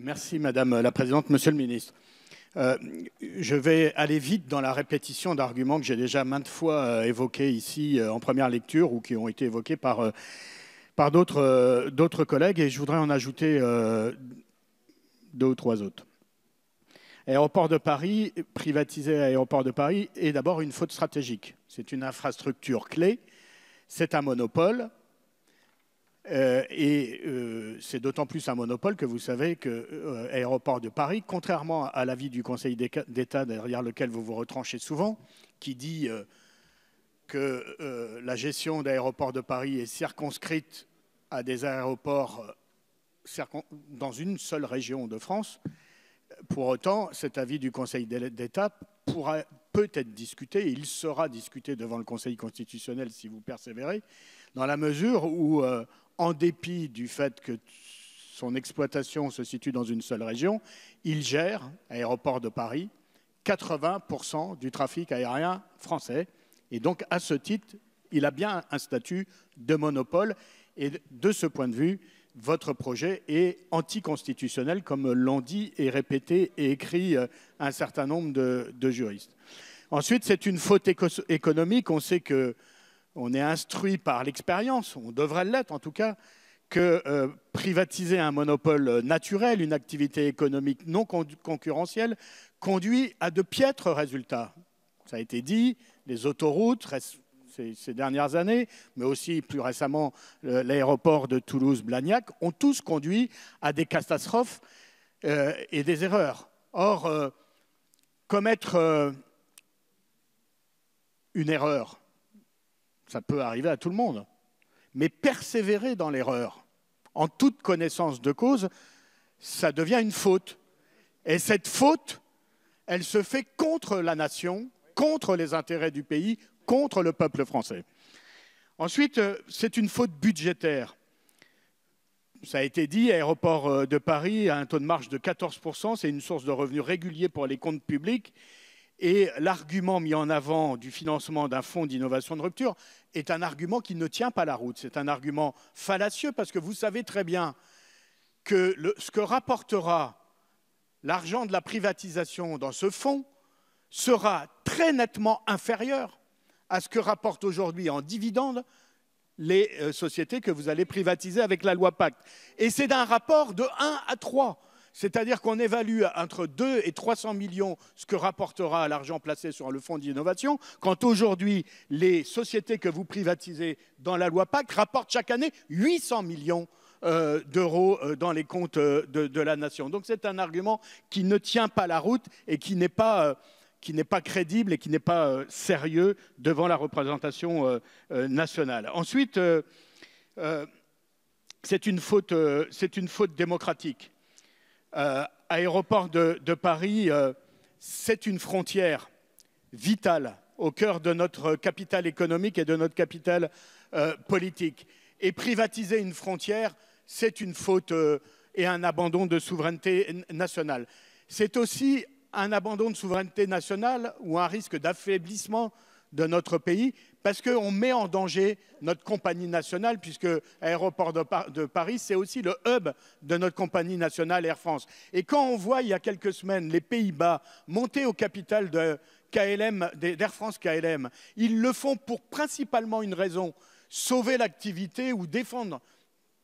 Merci Madame la Présidente, Monsieur le Ministre. Euh, je vais aller vite dans la répétition d'arguments que j'ai déjà maintes fois euh, évoqués ici euh, en première lecture ou qui ont été évoqués par, d'autres collègues et je voudrais en ajouter deux ou trois autres. Aéroport de Paris, privatiser Aéroport de Paris est d'abord une faute stratégique. C'est une infrastructure clé, c'est un monopole, euh, et euh, c'est d'autant plus un monopole que vous savez que euh, de Paris, contrairement à l'avis du Conseil d'État derrière lequel vous vous retranchez souvent, qui dit que la gestion d'Aéroport de Paris est circonscrite à des aéroports dans une seule région de France, pour autant, cet avis du Conseil d'État pourra peut être discuter, et il sera discuté devant le Conseil constitutionnel si vous persévérez, dans la mesure où, en dépit du fait que son exploitation se situe dans une seule région, il gère, l'aéroport de Paris, 80% du trafic aérien français. Et donc, à ce titre, il a bien un statut de monopole. Et de ce point de vue, votre projet est anticonstitutionnel, comme l'ont dit et répété et écrit euh, un certain nombre de, juristes. Ensuite, c'est une faute économique. On sait que on est instruit par l'expérience, on devrait l'être en tout cas, que euh, privatiser un monopole euh, naturel, une activité économique non concurrentielle, conduit à de piètres résultats. Ça a été dit, les autoroutes ces, dernières années, mais aussi plus récemment l'aéroport de Toulouse-Blagnac, ont tous conduit à des catastrophes euh, et des erreurs. Or, commettre une erreur ça peut arriver à tout le monde, mais persévérer dans l'erreur, en toute connaissance de cause, ça devient une faute. Et cette faute, elle se fait contre la nation, contre les intérêts du pays, contre le peuple français. Ensuite, euh, c'est une faute budgétaire. Ça a été dit, Aéroport euh, de Paris a un taux de marge de 14%, c'est une source de revenus réguliers pour les comptes publics et l'argument mis en avant du financement d'un fonds d'innovation de rupture est un argument qui ne tient pas la route. C'est un argument fallacieux parce que vous savez très bien que ce que rapportera l'argent de la privatisation dans ce fonds sera très nettement inférieur à ce que rapportent aujourd'hui en dividendes les euh, sociétés que vous allez privatiser avec la loi Pacte. Et c'est d'un rapport de 1 à 3 c'est-à-dire qu'on évalue entre 2 et 300 millions ce que rapportera l'argent placé sur le fonds d'innovation, quand aujourd'hui les sociétés que vous privatisez dans la loi PAC rapportent chaque année 800 millions euh, d'euros euh, dans les comptes euh, de, la nation. Donc c'est un argument qui ne tient pas la route et qui n'est pas, crédible et qui n'est pas sérieux devant la représentation nationale. Ensuite, c'est une faute démocratique. L'aéroport euh, aéroport de, Paris, euh, c'est une frontière vitale au cœur de notre capital économique et de notre capital euh, politique. Et privatiser une frontière, c'est une faute et un abandon de souveraineté nationale. C'est aussi un abandon de souveraineté nationale ou un risque d'affaiblissement de notre pays, parce qu'on met en danger notre compagnie nationale, puisque l'aéroport de, Paris, c'est aussi le hub de notre compagnie nationale Air France. Et quand on voit, il y a quelques semaines, les Pays-Bas monter au capital de KLM, d'Air France KLM, ils le font pour principalement une raison, sauver l'activité ou défendre,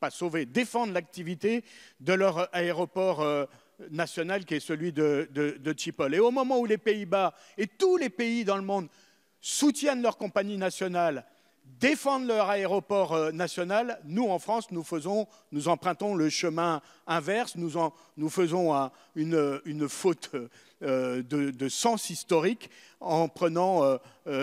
pas sauver, défendre l'activité de leur aéroport. Euh, national qui est celui de, de, de Chipol. Et au moment où les Pays-Bas et tous les pays dans le monde soutiennent leur compagnie nationale, défendent leur aéroport euh, national, nous, en France, nous, faisons, nous empruntons le chemin inverse, nous, faisons une, faute euh, de, sens historique en prenant euh,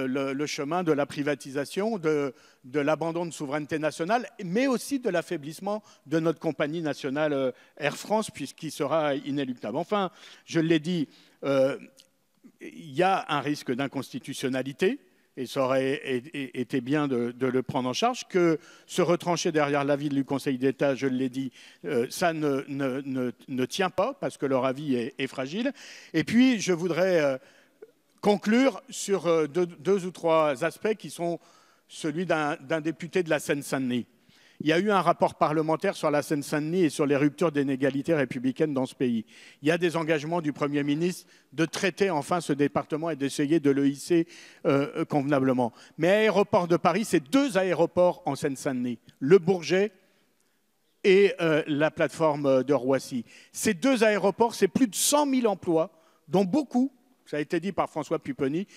le, chemin de la privatisation, de, l'abandon de souveraineté nationale, mais aussi de l'affaiblissement de notre compagnie nationale Air France, puisqu'il sera inéluctable. Enfin, je l'ai dit, il y a un risque d'inconstitutionnalité, et ça aurait été bien de, le prendre en charge, que se retrancher derrière l'avis du Conseil d'État, je l'ai dit, euh, ça ne, tient pas, parce que leur avis est, fragile. Et puis, je voudrais euh, conclure sur euh, deux, deux, ou trois aspects qui sont celui d'un député de la Seine-Saint-Denis. Il y a eu un rapport parlementaire sur la Seine-Saint-Denis et sur les ruptures d'inégalités républicaines dans ce pays. Il y a des engagements du Premier ministre de traiter enfin ce département et d'essayer de le hisser euh, euh, convenablement. Mais Aéroport de Paris, c'est deux aéroports en Seine-Saint-Denis, le Bourget et euh, la plateforme de Roissy. Ces deux aéroports, c'est plus de 100 000 emplois, dont beaucoup, ça a été dit par François Pupponi,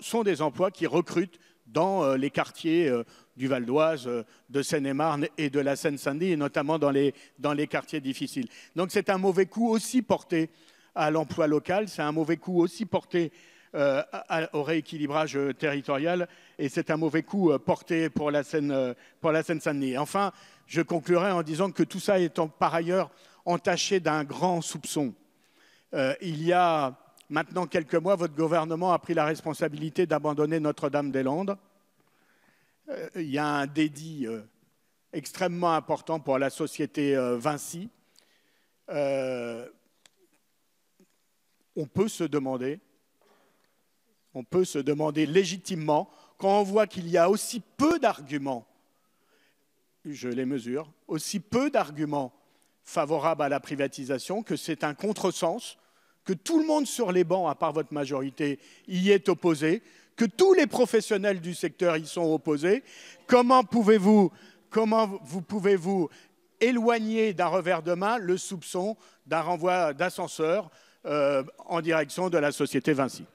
sont des emplois qui recrutent dans les quartiers du Val d'Oise, euh, de Seine-et-Marne et de la Seine-Saint-Denis, et notamment dans les, quartiers difficiles. Donc c'est un mauvais coup aussi porté à l'emploi local, c'est un mauvais coup aussi porté euh, au rééquilibrage euh, territorial, et c'est un mauvais coup porté pour la Seine-Saint-Denis. Enfin, je conclurai en disant que tout ça étant par ailleurs entaché d'un grand soupçon. il y a maintenant quelques mois, votre gouvernement a pris la responsabilité d'abandonner Notre-Dame-des-Landes. Euh, il y a un dédit euh, extrêmement important pour la société euh, Vinci. on peut se demander, on peut se demander légitimement, quand on voit qu'il y a aussi peu d'arguments, je les mesure, aussi peu d'arguments favorables à la privatisation, que c'est un contresens, que tout le monde sur les bancs, à part votre majorité, y est opposé, que tous les professionnels du secteur y sont opposés. Comment pouvez-vous comment vous pouvez-vous éloigner d'un revers de main le soupçon d'un renvoi d'ascenseur euh, en direction de la société Vinci